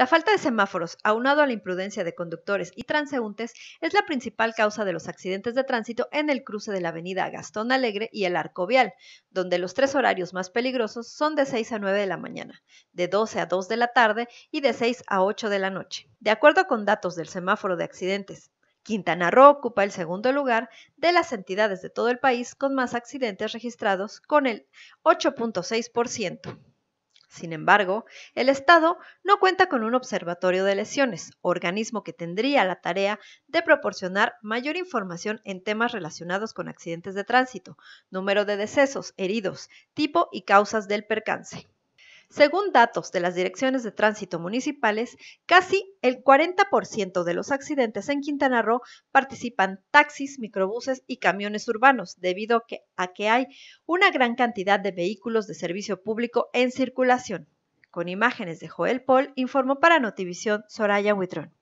La falta de semáforos, aunado a la imprudencia de conductores y transeúntes, es la principal causa de los accidentes de tránsito en el cruce de la avenida Gastón Alegre y el Arco donde los tres horarios más peligrosos son de 6 a 9 de la mañana, de 12 a 2 de la tarde y de 6 a 8 de la noche. De acuerdo con datos del semáforo de accidentes Quintana Roo ocupa el segundo lugar de las entidades de todo el país con más accidentes registrados, con el 8.6%. Sin embargo, el Estado no cuenta con un observatorio de lesiones, organismo que tendría la tarea de proporcionar mayor información en temas relacionados con accidentes de tránsito, número de decesos, heridos, tipo y causas del percance. Según datos de las direcciones de tránsito municipales, casi el 40% de los accidentes en Quintana Roo participan taxis, microbuses y camiones urbanos, debido a que hay una gran cantidad de vehículos de servicio público en circulación. Con imágenes de Joel Paul, informó para Notivisión Soraya Witron.